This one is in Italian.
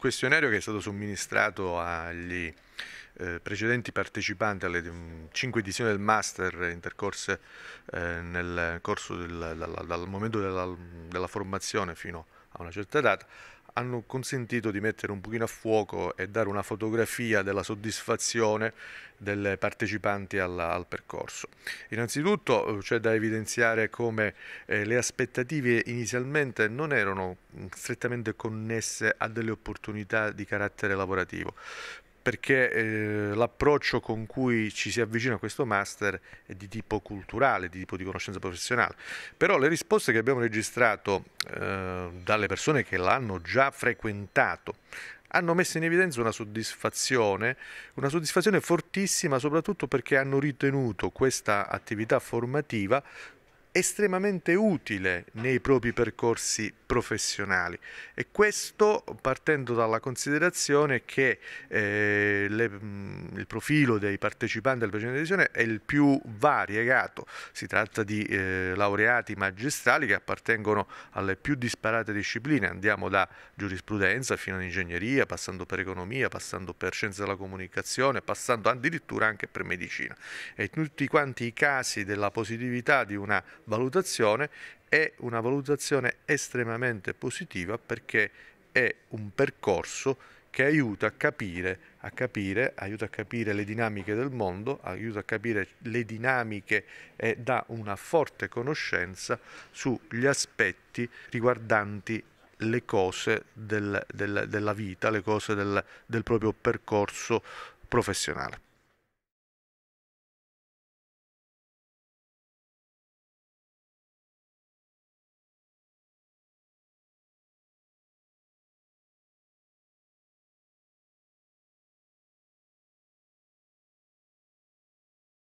questionario che è stato somministrato agli eh, precedenti partecipanti alle mm, cinque edizioni del master intercorse eh, nel corso del, dal, dal, momento della, della formazione fino a una certa data hanno consentito di mettere un pochino a fuoco e dare una fotografia della soddisfazione delle partecipanti alla, al percorso. Innanzitutto eh, c'è da evidenziare come eh, le aspettative inizialmente non erano mm, strettamente connesse a delle opportunità di carattere lavorativo, perché eh, l'approccio con cui ci si avvicina a questo master è di tipo culturale, di tipo di conoscenza professionale. Però le risposte che abbiamo registrato eh, dalle persone che l'hanno già frequentato hanno messo in evidenza una soddisfazione, una soddisfazione fortissima soprattutto perché hanno ritenuto questa attività formativa estremamente utile nei propri percorsi professionali e questo partendo dalla considerazione che eh, le, il profilo dei partecipanti alla precedente edizione è il più variegato. Si tratta di eh, laureati magistrali che appartengono alle più disparate discipline. Andiamo da giurisprudenza fino ad ingegneria, passando per economia, passando per scienze della comunicazione, passando addirittura anche per medicina. E tutti quanti i casi della positività di una valutazione è una valutazione estremamente positiva perché è un percorso che aiuta a capire, a capire, aiuta a capire le dinamiche del mondo, aiuta a capire le dinamiche e dà una forte conoscenza sugli aspetti riguardanti le cose del, del, della vita, le cose del, del proprio percorso professionale.